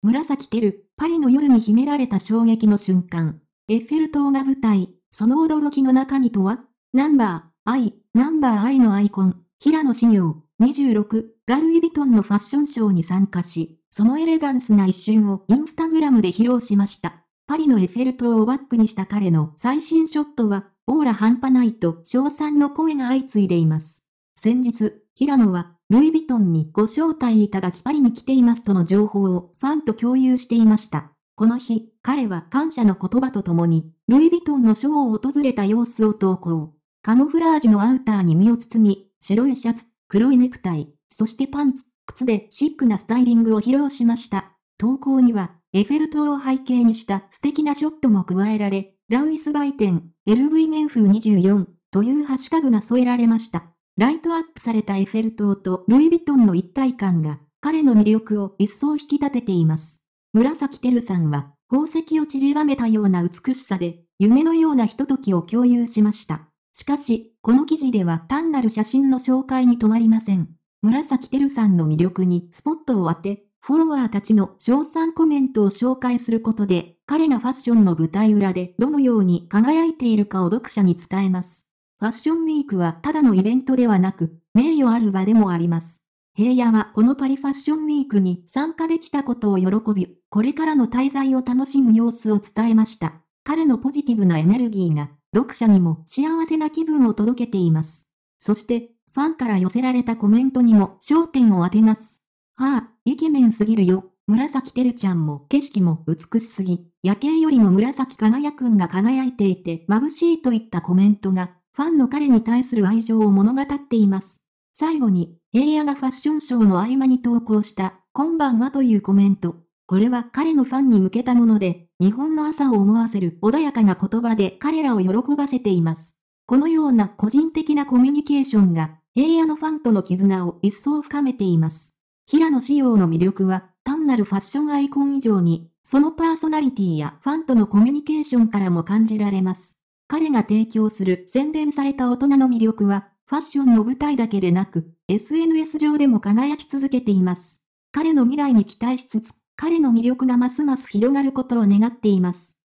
紫テル、パリの夜に秘められた衝撃の瞬間。エッフェル塔が舞台、その驚きの中身とはナンバー、アイ、ナンバーアイのアイコン、平野紫耀、26、ガルイ・ビトンのファッションショーに参加し、そのエレガンスな一瞬をインスタグラムで披露しました。パリのエッフェル塔をバックにした彼の最新ショットは、オーラ半端ないと称賛の声が相次いでいます。先日、平野は、ルイ・ヴィトンにご招待いただきパリに来ていますとの情報をファンと共有していました。この日、彼は感謝の言葉とともに、ルイ・ヴィトンのショーを訪れた様子を投稿。カモフラージュのアウターに身を包み、白いシャツ、黒いネクタイ、そしてパンツ、靴でシックなスタイリングを披露しました。投稿には、エッフェル塔を背景にした素敵なショットも加えられ、ラウイス売店、LV メンフー24というハッシュタグが添えられました。ライトアップされたエッフェル塔とルイ・ヴィトンの一体感が、彼の魅力を一層引き立てています。紫テルさんは、宝石を散りばめたような美しさで、夢のようなひとときを共有しました。しかし、この記事では単なる写真の紹介に止まりません。紫テルさんの魅力にスポットを当て、フォロワーたちの賞賛コメントを紹介することで、彼がファッションの舞台裏でどのように輝いているかを読者に伝えます。ファッションウィークはただのイベントではなく、名誉ある場でもあります。平野はこのパリファッションウィークに参加できたことを喜び、これからの滞在を楽しむ様子を伝えました。彼のポジティブなエネルギーが、読者にも幸せな気分を届けています。そして、ファンから寄せられたコメントにも焦点を当てます。ああ、イケメンすぎるよ。紫てるちゃんも景色も美しすぎ。夜景よりも紫輝くんが輝いていて眩しいといったコメントがファンの彼に対する愛情を物語っています。最後に、映画がファッションショーの合間に投稿した、こんばんはというコメント。これは彼のファンに向けたもので、日本の朝を思わせる穏やかな言葉で彼らを喜ばせています。このような個人的なコミュニケーションが、平野のファンとの絆を一層深めています。平野仕様の魅力は、単なるファッションアイコン以上に、そのパーソナリティやファンとのコミュニケーションからも感じられます。彼が提供する洗練された大人の魅力は、ファッションの舞台だけでなく、SNS 上でも輝き続けています。彼の未来に期待しつつ、彼の魅力がますます広がることを願っています。